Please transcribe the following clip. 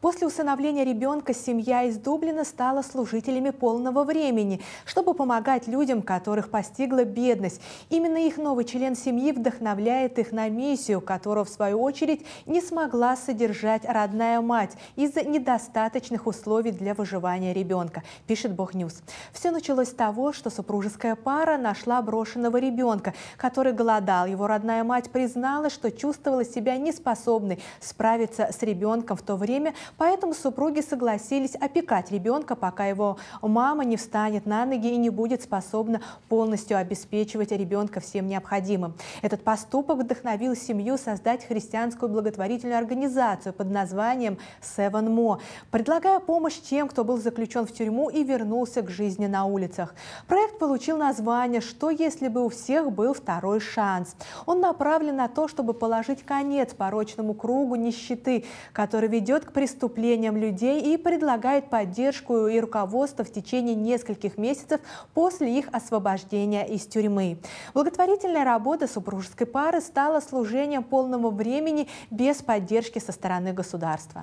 После усыновления ребенка семья из Дублина стала служителями полного времени, чтобы помогать людям, которых постигла бедность. Именно их новый член семьи вдохновляет их на миссию, которую, в свою очередь, не смогла содержать родная мать из-за недостаточных условий для выживания ребенка, пишет Богньюз. Все началось с того, что супружеская пара нашла брошенного ребенка, который голодал. Его родная мать признала, что чувствовала себя неспособной справиться с ребенком в то время, Поэтому супруги согласились опекать ребенка, пока его мама не встанет на ноги и не будет способна полностью обеспечивать ребенка всем необходимым. Этот поступок вдохновил семью создать христианскую благотворительную организацию под названием Seven Mo, предлагая помощь тем, кто был заключен в тюрьму и вернулся к жизни на улицах. Проект получил название «Что если бы у всех был второй шанс?». Он направлен на то, чтобы положить конец порочному кругу нищеты, который ведет к преступлению выступлениям людей и предлагает поддержку и руководство в течение нескольких месяцев после их освобождения из тюрьмы. Благотворительная работа супружеской пары стала служением полного времени без поддержки со стороны государства.